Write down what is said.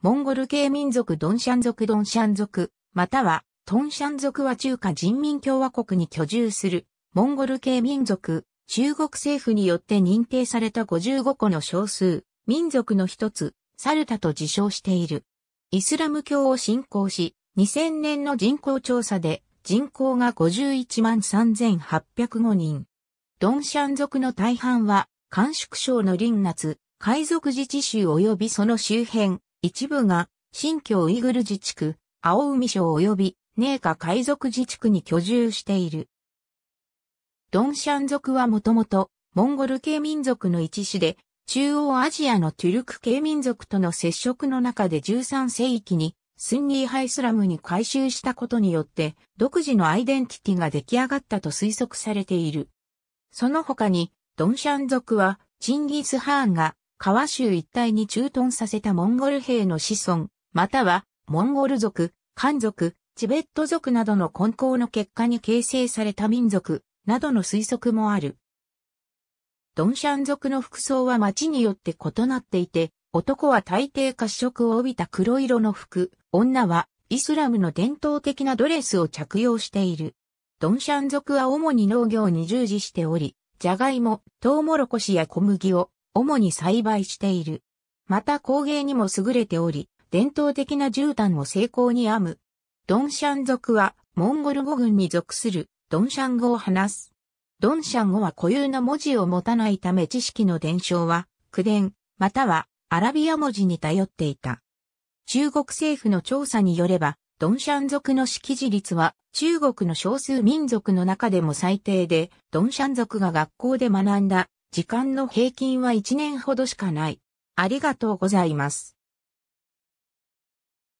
モンゴル系民族ドンシャン族ドンシャン族、またはトンシャン族は中華人民共和国に居住するモンゴル系民族、中国政府によって認定された55個の少数、民族の一つ、サルタと自称している。イスラム教を信仰し、2000年の人口調査で人口が51万3805人。ドンシャン族の大半は、甘粛省の林夏、海賊自治州及びその周辺、一部が新疆ウイグル自治区、青海省及び寧夏海賊自治区に居住している。ドンシャン族はもともとモンゴル系民族の一種で、中央アジアのトゥルク系民族との接触の中で13世紀にスンニーハイスラムに改修したことによって独自のアイデンティティが出来上がったと推測されている。その他にドンシャン族はチンギス・ハーンが川州一帯に駐屯させたモンゴル兵の子孫、または、モンゴル族、漢族、チベット族などの混交の結果に形成された民族、などの推測もある。ドンシャン族の服装は町によって異なっていて、男は大抵褐色を帯びた黒色の服、女はイスラムの伝統的なドレスを着用している。ドンシャン族は主に農業に従事しており、ジャガイモ、トウモロコシや小麦を主に栽培している。また工芸にも優れており、伝統的な絨毯を成功に編む。ドンシャン族は、モンゴル語群に属する、ドンシャン語を話す。ドンシャン語は固有の文字を持たないため知識の伝承は、口伝、または、アラビア文字に頼っていた。中国政府の調査によれば、ドンシャン族の識字率は中国の少数民族の中でも最低で、ドンシャン族が学校で学んだ時間の平均は1年ほどしかない。ありがとうございます。